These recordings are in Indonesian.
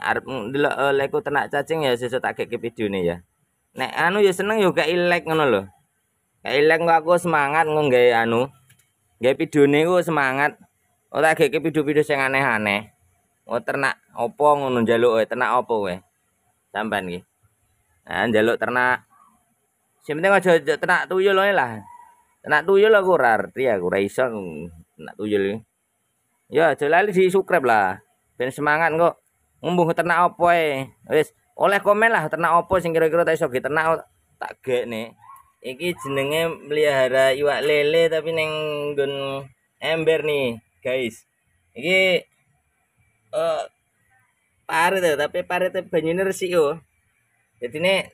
arep ndelok eh, leku ternak cacing ya sesuk tak gek videone ya nek anu ya seneng yo ya gak ilek ngono lho gak ilek kok aku semangat ngono gawe anu gawe videone ku semangat ora oh, gek video-video sing aneh-aneh oh ternak opo ngono njaluk we ternak opo we sampean iki nah njaluk ternak sing penting aja ternak tuyul ae lah ternak tuyul aku ora arti aku ora iso ternak tuyul iki ya aja lali di subscribe lah ben semangat kok Mbuh ternak apa ya Wis oleh komen lah ternak apa sing kira-kira tak iso ternak tak nih Iki jenenge melihara iwak lele tapi neng gun ember nih, guys. Iki eh uh, parit ya, tapi parit banyune resik yo. Jadi nih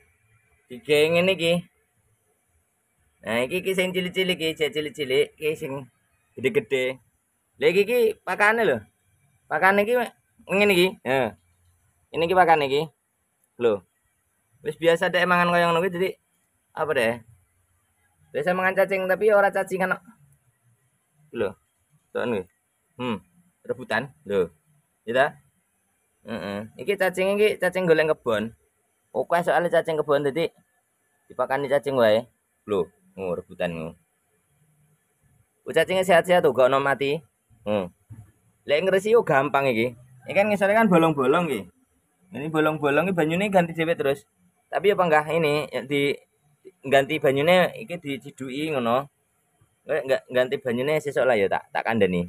geng ini ki. Nah, iki ki sing cili cili ki, cek cilik ki sing gede-gede. Lagi ki pakane lo Pakane ki ngene iki. Heeh. Ini iki ya. pakan iki. Lho. Wis biasa dek mangan koyo ngono jadi apa deh? Biasa mangan cacing tapi ora cacingan kok. Lho. Tuan iki. Hmm. Rebutan. Lho. kita, iya Heeh. Iki cacing iki cacing golek kebon. Oke soalnya cacing kebon jadi dipakani cacing wae. Lho, oh, ngur rebutan ngono. Oh, cacingnya sehat-sehat tuh, gak nomati, Hmm. Lek ngresi yo gampang iki ini ya kan misalnya kan bolong-bolong gitu. Ini bolong-bolong ini banyune ganti dhewe terus. Tapi apa enggak ini ya, di ganti banyune ini dicidui ngono. Enggak ganti banyune sesok lah ya tak tak kandani.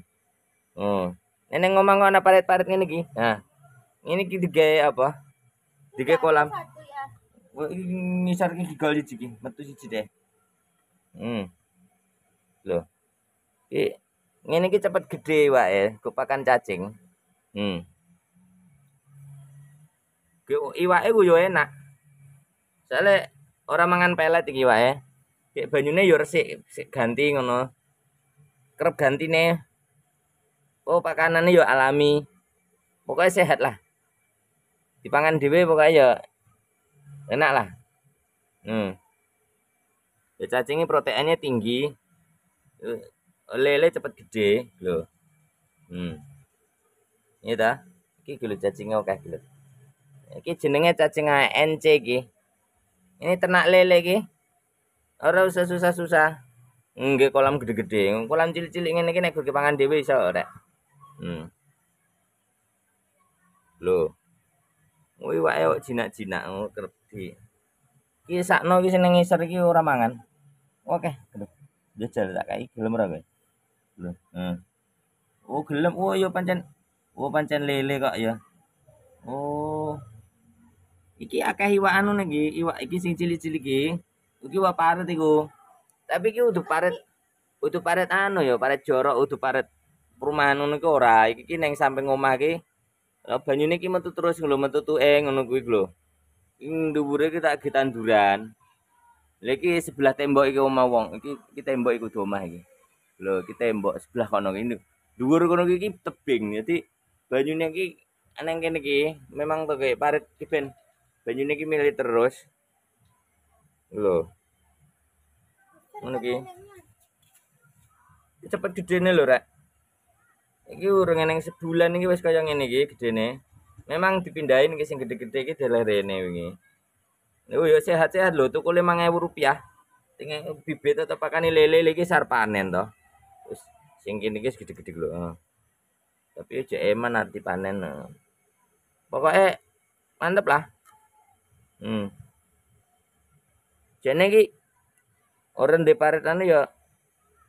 Oh. Neneng ngomong ana parit-parit ini iki. Nah. Ini kita digawe apa? Tiga kolam. Ya. Ngisar gigol di cikin metu cici deh. Hmm. Loh. ini ngene cepet gede wae, kupakan cacing. Hmm. Iwak itu yo enak. Soalnya orang mangan pelet iki wae. Kayak banyune yo resik, ganti ngono. Kerep gantine. Oh, pakanane yo alami. Pokoknya sehat lah. Dipangan dhewe pokoknya yo enak lah. Hmm. Ya cacingnya proteinnya tinggi. Eh, lele cepat gede, loh. Hmm. ya ta iki gelo cacinge oke okay, iki jenenge cacing ANC iki ini ternak lele iki ora usah susah-susah nggih kolam gede-gede kolam cilik-cilik ngene iki nek gur kepangan dhewe iso rek hmm lho Woi wae kok jinak-jinak oh, kerep di. Ki sakno ki seneng ngisor iki ora mangan. Oke, gelem. Yo jare tak kai gelem ora kowe. Lho, heeh. Hmm. Oh, gelem. Oh, yo pancen Oh pancen lele kok ya. Oh. Iki akeh iwak anu nih iki, iwak iki sing cilik-cilik iki. Iki wae paret iku. Tapi iki udah paret udah paret anu ya, paret jorok udah paret perumahan ngono iki ora. Iki ki ning samping omah iki. Lah banyune iki metu terus lho metu tuwe ngono kuwi lho. Ing dhuwure iki tak ge tanduran. Lha iki sebelah tembok iki omah wong. Iki iki tembok iku omah iki. Lho, iki tembok sebelah kono iki. Dhuwur kono iki tebing. Jadi banyune iki neng kene iki memang to kayak parit dipen banyune iki milih terus lho ngono iki cepet gedene lho rek iki urung eneng sebulan iki wis kaya ngene iki gedene memang dipindahin ke sing gede-gede iki dhewe rene wingi Lho yo sehat-sehat lho tuku 5000 rupiah. Ting bibit atau pakane lele iki sar panen to. Wis sing kene iki gede-gede lho. tapi aja eman arti panen eh. pokoknya mantep lah hmm. jadi ini orang di parit ini ya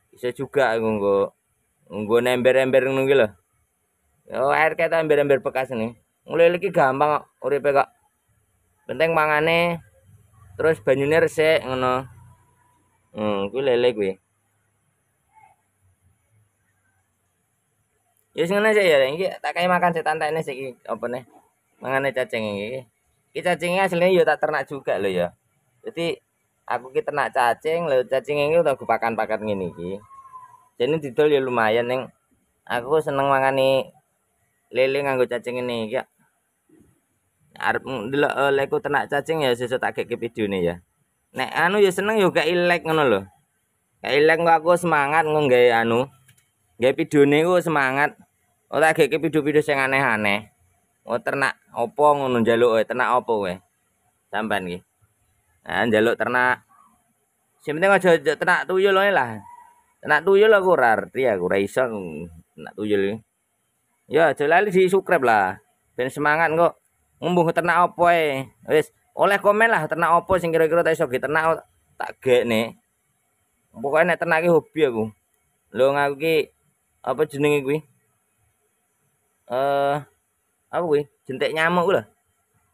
bisa juga aku nggak nember ember nunggu loh ya air kita ember-ember bekas ini mulai lagi gampang uripe kok penting mangane terus banyunya resik ngono hmm, gue lele gue ya sing ngene sik ya iki tak kayak makan setan tak ini sik apa nih mangane cacing iki iki cacingnya aslinya ya tak ternak juga lo ya jadi aku ki ternak cacing lho cacing ini udah aku pakan pakan gini iki jadi didol ya lumayan neng aku seneng mangani lele nganggo cacing ini ya arep ndelok eh, leku ternak cacing ya sesuk tak video videone ya nek anu ya seneng juga ya gak ilek ngono lho kayak ilek aku semangat nggo anu video videone ku semangat Ora oh, geke video-video sing aneh-aneh. Oh ternak opo ngono njaluk kowe, ternak opo kowe? Sampean iki. Nah, njaluk ternak. Sing penting aja ternak tuyul wae lah. Ternak tuyul aku ora arti aku ora iso ternak tuyul iki. Ya aja lali di subscribe lah. Ben semangat kok. Ngumbung ternak opo ae. Wis oleh komen lah ternak opo sing kira-kira tak iso ge ternak tak gekne. nih. nek ternak hobi aku. Lo ngaku ki apa jenenge kuwi? eh apa kuwi jentik nyamuk lho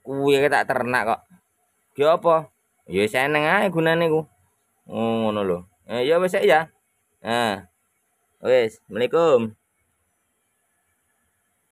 kuwi ya tak ternak kok ki apa ya seneng ae gunane ku oh, ngono lho eh ya wis ya nah wis asalamualaikum